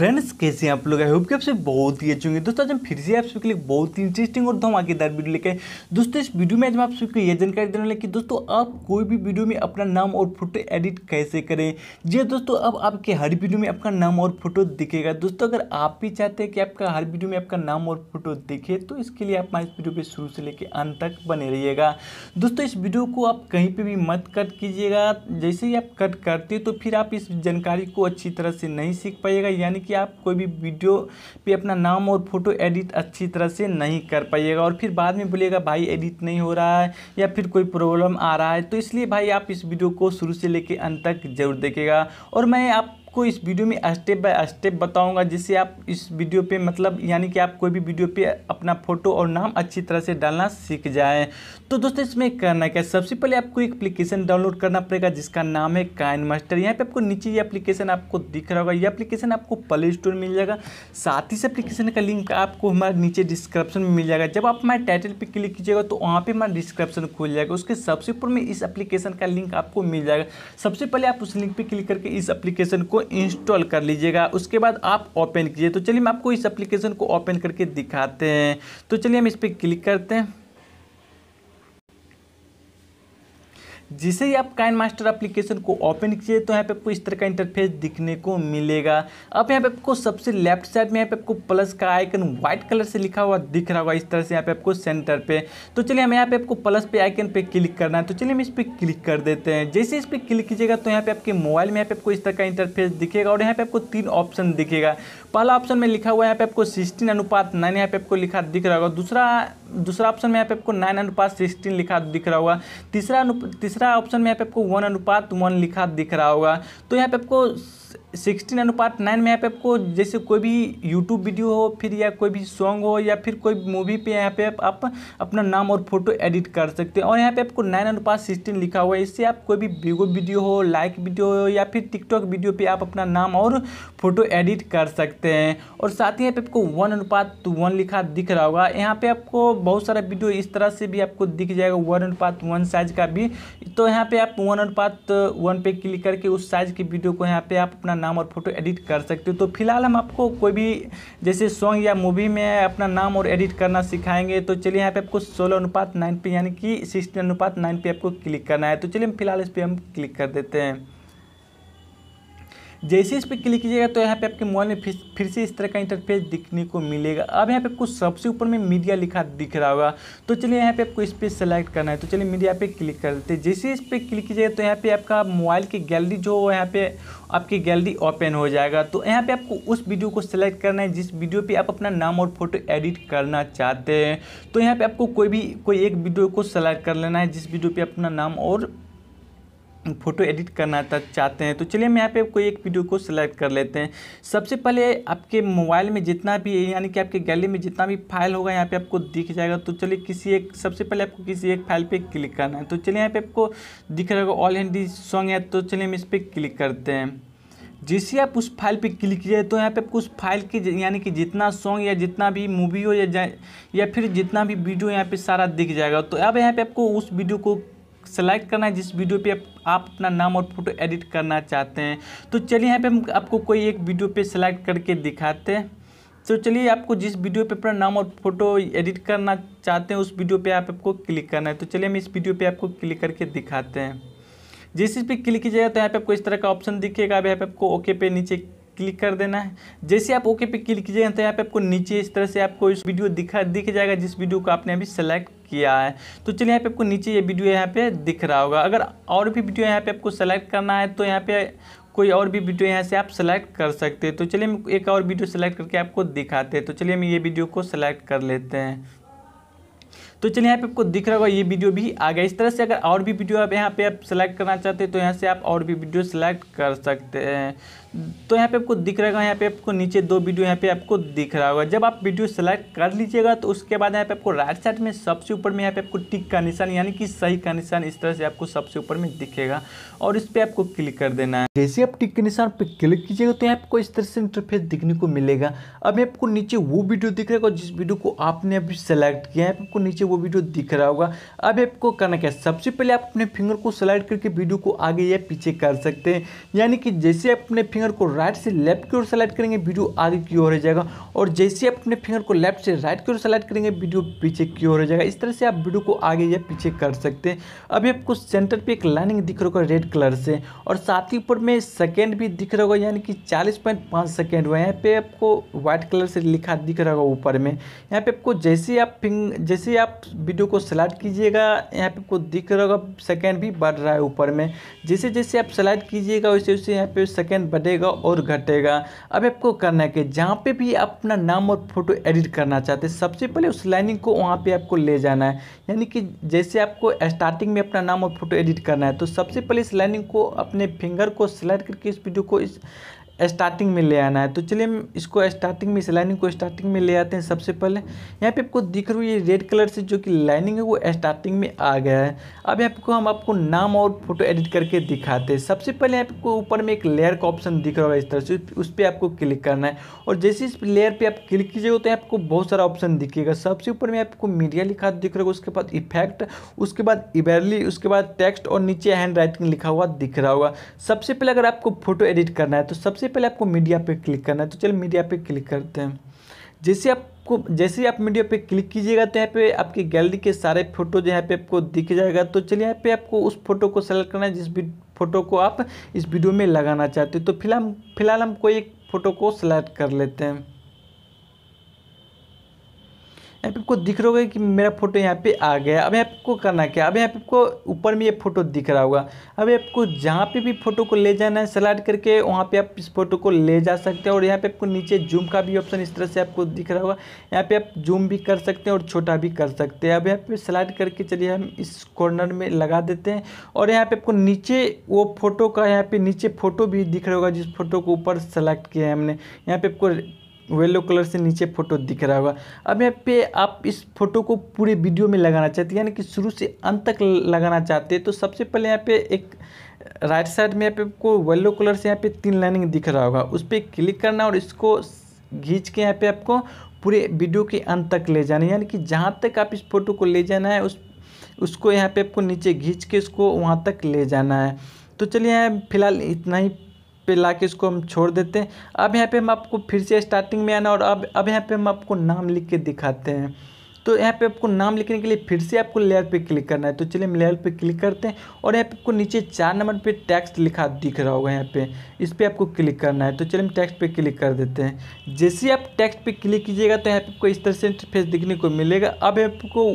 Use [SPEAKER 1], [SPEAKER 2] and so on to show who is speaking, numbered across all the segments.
[SPEAKER 1] friends कैसे आप लोग आई होप कि आपसे बहुत ही अच्छे होंगे दोस्तों आज हम फिर से आप सबके लिए बहुत ही इंटरेस्टिंग और धमाकेदार वीडियो लेके दोस्तों इस वीडियो में आज हम आप सबको ये जानकारी देने वाले कि दोस्तों आप कोई भी वीडियो में अपना नाम और फोटो एडिट कैसे करें जी हाँ, दोस्तों अब आपके हर वीडियो में आपका नाम और फोटो दिखेगा दोस्तों अगर आप भी चाहते हैं कि आपका हर वीडियो में आपका नाम और फोटो दिखे तो इसके लिए आप हमारे इस वीडियो पर शुरू से लेकर अंत तक बने रहिएगा दोस्तों इस वीडियो को आप कहीं पर भी मत कट कीजिएगा जैसे ही आप कट करते तो फिर आप इस जानकारी को अच्छी तरह से नहीं सीख पाएगा यानी कि कि आप कोई भी वीडियो पे अपना नाम और फोटो एडिट अच्छी तरह से नहीं कर पाइएगा और फिर बाद में बोलिएगा भाई एडिट नहीं हो रहा है या फिर कोई प्रॉब्लम आ रहा है तो इसलिए भाई आप इस वीडियो को शुरू से लेकर अंत तक जरूर देखेगा और मैं आप आपको इस वीडियो में स्टेप बाय स्टेप बताऊंगा जिससे आप इस वीडियो पे मतलब यानी कि आप कोई भी वीडियो पे अपना फ़ोटो और नाम अच्छी तरह से डालना सीख जाएं तो दोस्तों इसमें करना क्या सबसे पहले आपको एक एप्लीकेशन डाउनलोड करना पड़ेगा जिसका नाम है काइन मास्टर यहाँ पर आपको नीचे ये एप्लीकेशन आपको दिख रहा होगा ये अप्लीकेशन आपको प्ले स्टोर मिल जाएगा साथ ही इस एप्लीकेशन का लिंक आपको हमारे नीचे डिस्क्रिप्शन में मिल जाएगा जब आप हमारे टाइटल पर क्लिक कीजिएगा तो वहाँ पर हमारा डिस्क्रिप्शन खुल जाएगा उसके सबसे ऊपर में इस एप्लीकेशन का लिंक आपको मिल जाएगा सबसे पहले आप उस लिंक पर क्लिक करके इस एप्लीकेशन को इंस्टॉल कर लीजिएगा उसके बाद आप ओपन कीजिए तो चलिए मैं आपको इस एप्लीकेशन को ओपन करके दिखाते हैं तो चलिए हम इस पर क्लिक करते हैं जिसे ही आप काइन मास्टर एप्लीकेशन को ओपन कीजिए तो यहाँ पे आपको इस तरह का इंटरफेस दिखने को मिलेगा अब यहाँ पे आपको सबसे लेफ्ट साइड में यहाँ पे आपको प्लस का आइकन व्हाइट कलर से लिखा हुआ दिख रहा होगा इस तरह से यहाँ पे आपको सेंटर पे तो चलिए हमें यहाँ पे आपको प्लस पे आइकन पे क्लिक करना है तो चलिए हम इस पर क्लिक कर देते हैं जैसे इस पर क्लिक कीजिएगा तो यहाँ पे आपके मोबाइल में यहाँ पे आपको इस तरह का इंटरफेस दिखेगा और यहाँ पे आपको तीन ऑप्शन दिखेगा पहला ऑप्शन में लिखा हुआ है यहाँ पे आपको सिक्सटीन अनुपात नाइन यहाँ पे आपको लिखा दिख रहा होगा दूसरा दूसरा ऑप्शन में यहाँ पे आपको नाइन अनुपात सिक्सटीन लिखा दिख रहा होगा तीसरा तीसरा ऑप्शन में यहाँ पे आपको वन अनुपात वन लिखा दिख रहा होगा तो यहाँ पे आपको सिक्सटीन अनुपात नाइन में यहाँ पे आपको जैसे कोई भी यूट्यूब वीडियो हो फिर या कोई भी सॉन्ग हो या फिर कोई मूवी पे यहाँ पे आप अपना नाम और फोटो एडिट कर सकते हैं और यहाँ पे आपको नाइन अनुपात सिक्सटीन लिखा हुआ है इससे आप कोई भी वीगो वीडियो हो लाइक वीडियो हो या फिर टिकटॉक वीडियो पे आप अपना नाम और फोटो एडिट कर सकते हैं और साथ ही यहाँ पे आपको वन अनुपात वन लिखा दिख रहा होगा यहाँ पर आपको बहुत सारा वीडियो इस तरह से भी आपको दिख जाएगा वन अनुपात वन साइज का भी तो यहाँ पे आप वन अनुपात वन पे क्लिक करके उस साइज की वीडियो को यहाँ पे आप अपना नाम और फोटो एडिट कर सकते हो तो फिलहाल हम आपको कोई भी जैसे सॉन्ग या मूवी में अपना नाम और एडिट करना सिखाएंगे तो चलिए यहाँ पे आपको सोलह अनुपात नाइन पे यानी कि सिक्सटीन अनुपात नाइन पे आपको क्लिक करना है तो चलिए हम फिलहाल इस पर हम क्लिक कर देते हैं जैसे इस पर क्लिक कीजिएगा तो यहाँ पे आपके मोबाइल में फिर फिर से इस तरह का इंटरफेस दिखने को मिलेगा अब यहाँ पे आपको सबसे ऊपर में मीडिया लिखा दिख रहा होगा तो चलिए यहाँ पे आपको इस पर सेलेक्ट करना है तो चलिए मीडिया पे क्लिक कर देते हैं जैसे इस पर क्लिक कीजिएगा तो यहाँ पे आपका मोबाइल की गैलरी जो यहाँ पे आपकी गैलरी ओपन हो जाएगा तो यहाँ पे आपको उस वीडियो को सिलेक्ट करना है जिस वीडियो पे आप अपना नाम और फोटो एडिट करना चाहते हैं तो यहाँ पे आपको कोई भी कोई एक वीडियो को सेलेक्ट कर लेना है जिस वीडियो पे अपना नाम और फ़ोटो एडिट करना चाहते हैं तो चलिए हम यहाँ पे कोई एक वीडियो को सिलेक्ट कर लेते हैं सबसे पहले आपके मोबाइल में जितना भी यानी कि आपके गैलरी में जितना भी फाइल होगा यहाँ पे आपको दिख जाएगा तो चलिए किसी एक सबसे पहले आपको किसी एक फाइल पे क्लिक करना है तो चलिए यहाँ पे आपको दिख रहा होगा ऑल हिंदी सॉन्ग है तो चलिए हम इस पर क्लिक करते हैं जैसे आप उस फाइल पे क्लिक किए तो यहाँ पे आपको उस फाइल की यानी कि जितना सॉन्ग या जितना भी मूवी हो या या फिर जितना भी वीडियो यहाँ पे सारा दिख जाएगा तो अब यहाँ पे आपको उस वीडियो को सेलेक्ट करना है जिस वीडियो पे आप अपना नाम और फोटो एडिट करना चाहते हैं तो चलिए यहाँ पे हम आपको कोई एक वीडियो पे सेलेक्ट करके दिखाते हैं तो चलिए आपको जिस वीडियो पे अपना नाम और फोटो एडिट करना चाहते हैं उस वीडियो पे आप आपको क्लिक करना है तो चलिए हम इस वीडियो पे आपको क्लिक करके दिखाते हैं जिस इस पर क्लिक कीजिएगा तो यहाँ पे आपको इस तरह का ऑप्शन दिखेगा अब यहाँ पे आपको ओके पे नीचे क्लिक कर देना है जैसे आप ओके पे क्लिक कीजिएगा तो यहाँ पे आपको नीचे इस तरह से आपको इस वीडियो दिखा दिख जाएगा जिस वीडियो को आपने अभी सेलेक्ट किया है तो चलिए यहाँ पे आपको नीचे ये वीडियो यहाँ पे दिख रहा होगा अगर और भी वीडियो यहाँ पे आपको सेलेक्ट करना है तो यहाँ पे कोई और भी वीडियो यहाँ से आप सेलेक्ट कर सकते हैं तो चलिए हम एक और वीडियो सेलेक्ट करके आपको दिखाते हैं तो चलिए हम ये वीडियो को सेलेक्ट कर लेते हैं तो चलिए यहाँ पे आपको दिख रहा होगा ये वीडियो भी आ गया इस तरह से अगर और भी वीडियो आप यहाँ पे आप सेलेक्ट करना चाहते हैं तो यहाँ से आप और भी वीडियो सेलेक्ट कर सकते हैं तो यहाँ पे आपको दिख रहेगा यहाँ पे आपको नीचे दो वीडियो यहाँ पे आपको दिख रहा होगा जब आप वीडियो सेलेक्ट कर लीजिएगा तो उसके बाद यहाँ पे आपको राइट साइड में सबसे ऊपर में यहाँ पे आपको टिक का निशान यानी कि सही का निशान इस तरह से आपको सबसे ऊपर में दिखेगा और इस पर आपको क्लिक कर देना है जैसे आप टिक के निशान पर क्लिक कीजिएगा तो यहाँ आपको इस तरह से इंटरफेस दिखने को मिलेगा अब आपको नीचे वो वीडियो दिख रहेगा जिस वीडियो को आपने अभी सेलेक्ट किया है आपको नीचे वो वीडियो दिख रहा होगा अब आपको करना क्या सबसे पहले आप अपने फिंगर को सेलेक्ट करके वीडियो को आगे या पीछे कर सकते हैं यानी कि जैसे अपने फिंगर को राइट से लेफ्ट की ओर सेलेक्ट करेंगे वीडियो आगे की ओर हो जाएगा और जैसे आप अपने फिंगर को लेफ्ट से राइट की ओर सेलेक्ट करेंगे वीडियो पीछे की ओर हो जाएगा इस तरह से आप वीडियो को आगे या पीछे कर सकते हैं अभी आपको सेंटर पे एक लाइनिंग दिख रहा होगा रेड कलर से और साथ ही ऊपर में सेकेंड भी दिख रहा होगा यानी कि चालीस पॉइंट पाँच सेकेंड हुआ यहाँ पे आपको व्हाइट कलर से लिखा दिख रहा होगा ऊपर में यहाँ पे आपको जैसे आप फिंग जैसे आप वीडियो को सेलेक्ट कीजिएगा यहाँ पे आपको दिख रहा होगा सेकेंड भी बढ़ रहा है ऊपर में जैसे जैसे आप सेलेक्ट कीजिएगा वैसे वैसे यहाँ पे सेकेंड बढ़े बढ़ेगा और घटेगा अब आपको करना है कि जहाँ पे भी आप अपना नाम और फोटो एडिट करना चाहते हैं सबसे पहले उस लाइनिंग को वहाँ पे आपको ले जाना है यानी कि जैसे आपको स्टार्टिंग में अपना नाम और फोटो एडिट करना है तो सबसे पहले इस लाइनिंग को अपने फिंगर को सिलेक्ट करके इस वीडियो को इस स्टार्टिंग में ले आना है तो चलिए इसको स्टार्टिंग में इस लाइनिंग को स्टार्टिंग में ले आते हैं सबसे पहले यहाँ पे आपको दिख रहा है ये रेड कलर से जो कि लाइनिंग है वो स्टार्टिंग में आ गया है अब यहाँ पे हम आपको नाम और फोटो एडिट करके दिखाते हैं सबसे पहले यहाँ पे ऊपर में एक लेयर का ऑप्शन दिख रहा है इस तरह से उस पर आपको क्लिक करना है और जैसे इस लेयर पर आप क्लिक कीजिएगा तो आपको बहुत सारा ऑप्शन दिखेगा सबसे ऊपर में आपको मीडिया लिखा दिख रहा होगा उसके बाद इफेक्ट उसके बाद इबेरली उसके बाद टेक्स्ट और नीचे हैंड राइटिंग लिखा हुआ दिख रहा होगा सबसे पहले अगर आपको फोटो एडिट करना है तो सबसे पहले आपको मीडिया पे क्लिक करना है तो चलिए मीडिया पे क्लिक करते हैं जैसे आपको जैसे आप मीडिया पे क्लिक कीजिएगा तो यहाँ पे आपकी गैलरी के सारे फोटो जो यहाँ पे आपको दिख जाएगा तो चलिए यहाँ पे आपको उस फोटो को सेलेक्ट करना है जिस फोटो को आप इस वीडियो में लगाना चाहते हो तो फिलहाल फिलहाल हम कोई एक फ़ोटो को सेलेक्ट कर लेते हैं यहाँ पे आपको दिख रहा होगा कि मेरा फोटो यहाँ पे आ गया अब यहाँ आपको करना क्या अब यहाँ पे आपको ऊपर में ये फोटो दिख रहा होगा अब आपको जहाँ पे भी फोटो को ले जाना है सलाइड करके वहाँ पे आप इस फोटो को ले जा सकते हैं और यहाँ पे आपको नीचे जूम का भी ऑप्शन इस तरह से आपको दिख रहा होगा यहाँ पे आप जूम भी कर सकते हैं और छोटा भी कर सकते हैं अब यहाँ पे सलाइड करके चलिए हम इस कॉर्नर में लगा देते हैं और यहाँ पे आपको नीचे वो फोटो का यहाँ पे नीचे फोटो भी दिख रहा होगा जिस फोटो को ऊपर सेलेक्ट किया है हमने यहाँ पे आपको येलो कलर से नीचे फोटो दिख रहा होगा अब यहाँ पे आप इस फोटो को पूरे वीडियो में लगाना चाहते हैं यानी कि शुरू से अंत तक लगाना चाहते हैं तो सबसे पहले यहाँ पे एक राइट साइड में यहाँ पे आपको येलो कलर से यहाँ पे तीन लाइनिंग दिख रहा होगा उस पर क्लिक करना और इसको घींच के यहाँ पे आपको पूरे वीडियो के अंत तक ले जाना यानी कि जहाँ तक आप इस फोटो को ले जाना है उस उसको यहाँ पे आपको नीचे घींच के उसको वहाँ तक ले जाना है तो चलिए फिलहाल इतना ही पे ला के इसको हम छोड़ देते हैं अब यहाँ पे हम आपको फिर से स्टार्टिंग में आना और अब अब यहाँ पे हम आपको नाम लिख के दिखाते हैं तो यहाँ पे आपको नाम लिखने के लिए फिर से आपको लेयर पे क्लिक करना है तो चलिए हम लेयर पे क्लिक करते हैं और यहाँ पे आपको नीचे चार नंबर पे टेक्स्ट लिखा दिख रहा होगा यहाँ पे इस पर आपको क्लिक करना है तो चलिए हम टेक्स्ट पे क्लिक कर देते हैं जैसे ही आप टेक्स्ट पे क्लिक कीजिएगा तो यहाँ पे आपको इस तरह से इंटरफेस दिखने को मिलेगा अब आपको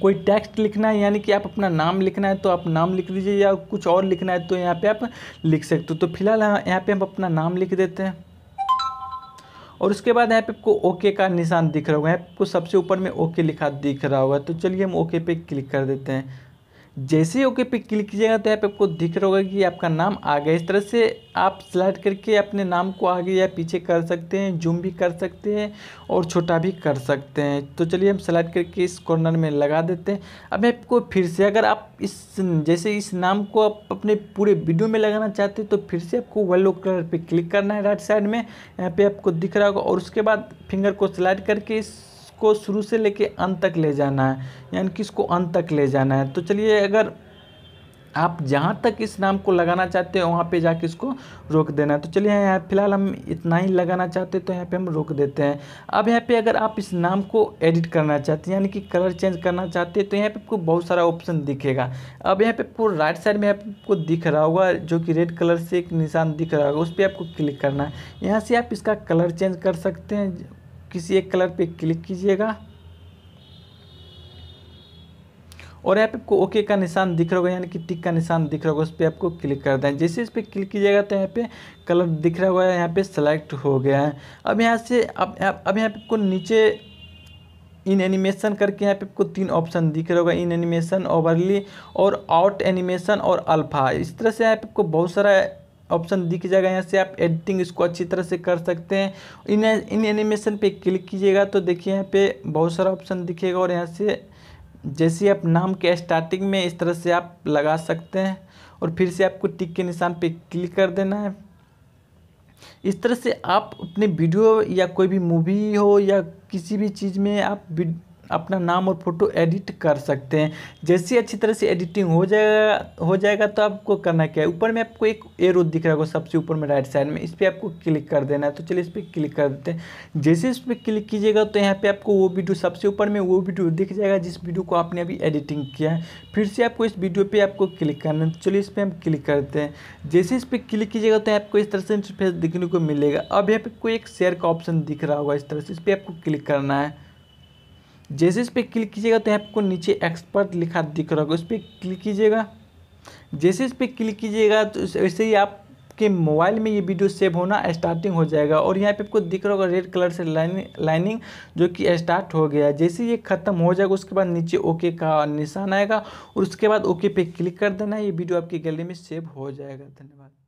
[SPEAKER 1] कोई टेक्स्ट लिखना है यानी कि आप अपना नाम लिखना है तो आप नाम लिख दीजिए या कुछ और लिखना है तो यहाँ पे आप लिख सकते हो तो फिलहाल यहाँ पे हम अपना नाम लिख देते हैं और उसके बाद यहाँ पे आपको ओके का निशान दिख रहा होगा यहाँ आपको सबसे ऊपर में ओके लिखा दिख रहा होगा तो चलिए हम ओके पे क्लिक कर देते हैं जैसे ओके पे क्लिक कीजिएगा तो यहाँ पे आपको दिख रहा होगा कि आपका नाम आ गया इस तरह से आप स्लाइड करके अपने नाम को आगे या पीछे कर सकते हैं जूम भी कर सकते हैं और छोटा भी कर सकते हैं तो चलिए हम सिलेक्ट करके इस कॉर्नर में लगा देते हैं अब मैं आपको फिर से अगर आप इस जैसे इस नाम को आप अपने पूरे वीडियो में लगाना चाहते हैं तो फिर से आपको वेलो कलर पर क्लिक करना है राइट साइड में यहाँ पर आपको दिख रहा होगा और उसके बाद फिंगर को सिलेक्ट करके इस को शुरू से लेके अंत तक ले जाना है यानी कि इसको अंत तक ले जाना है तो चलिए अगर आप जहाँ तक इस नाम को लगाना चाहते हो वहाँ पे जाके इसको रोक देना है तो चलिए यहाँ फिलहाल हम इतना ही लगाना चाहते हैं तो यहाँ पे हम रोक देते हैं अब यहाँ पे अगर आप इस नाम को एडिट करना चाहते हैं यानी कि कलर चेंज करना चाहते हैं तो यहाँ पे आपको बहुत सारा ऑप्शन दिखेगा अब यहाँ पे आपको राइट साइड में आपको दिख रहा होगा जो कि रेड कलर से एक निशान दिख रहा होगा उस पर आपको क्लिक करना है यहाँ से आप इसका कलर चेंज कर सकते हैं किसी एक कलर पे क्लिक कीजिएगा और यहाँ पे आपको ओके का निशान दिख रहा होगा यानी कि टिक का निशान दिख रहा होगा उस पर आपको क्लिक कर दें जैसे इस पर क्लिक कीजिएगा तो यहाँ पे कलर दिख रहा होगा यहाँ पे सेलेक्ट हो गया है अब यहाँ से अब अब यहाँ पे आपको नीचे इन एनिमेशन करके यहाँ पे आपको तीन ऑप्शन दिख रहा होगा इन एनिमेशन ओवरली और आउट एनिमेशन और अल्फा इस तरह से यहाँ पे आपको बहुत सारा ऑप्शन दिख जाएगा यहाँ से आप एडिटिंग इसको अच्छी तरह से कर सकते हैं इन इन एनिमेशन पे क्लिक कीजिएगा तो देखिए यहाँ पे बहुत सारा ऑप्शन दिखेगा और यहाँ से जैसे आप नाम के स्टार्टिंग में इस तरह से आप लगा सकते हैं और फिर से आपको टिक के निशान पे क्लिक कर देना है इस तरह से आप अपने वीडियो या कोई भी मूवी हो या किसी भी चीज़ में आप अपना नाम और फोटो एडिट कर सकते हैं जैसे अच्छी तरह से एडिटिंग हो जाएगा हो जाएगा तो आपको करना क्या है ऊपर में आपको एक एयर दिख रहा होगा सबसे ऊपर में राइट साइड में इस पर आपको क्लिक कर देना है तो चलिए इस पर क्लिक कर देते हैं जैसे इस पर क्लिक कीजिएगा तो यहाँ पर आपको वो वीडियो सबसे ऊपर में वो वीडियो दिख जाएगा जिस वीडियो को आपने अभी एडिटिंग किया है फिर से आपको इस वीडियो पर आपको क्लिक करना है तो चलिए इस पर हम क्लिक करते हैं जैसे इस पर क्लिक कीजिएगा तो आपको इस तरह से इंटरफेस देखने को मिलेगा अब यहाँ पर कोई एक शेयर का ऑप्शन दिख रहा होगा इस तरह से इस पर आपको क्लिक करना है जैसे इस पर क्लिक कीजिएगा तो आपको नीचे एक्सपर्ट लिखा दिख रहा होगा उस पर क्लिक कीजिएगा जैसे इस पर क्लिक कीजिएगा तो वैसे ही आप आपके मोबाइल में ये वीडियो सेव होना स्टार्टिंग हो जाएगा और यहाँ पे आपको दिख रहा होगा रेड कलर से लाइनिंग लाइनिंग जो कि स्टार्ट हो गया जैसे ये खत्म हो जाएगा उसके बाद नीचे ओके का निशान आएगा और उसके बाद ओके पे क्लिक कर देना ये वीडियो आपकी गैलरी में सेव हो जाएगा धन्यवाद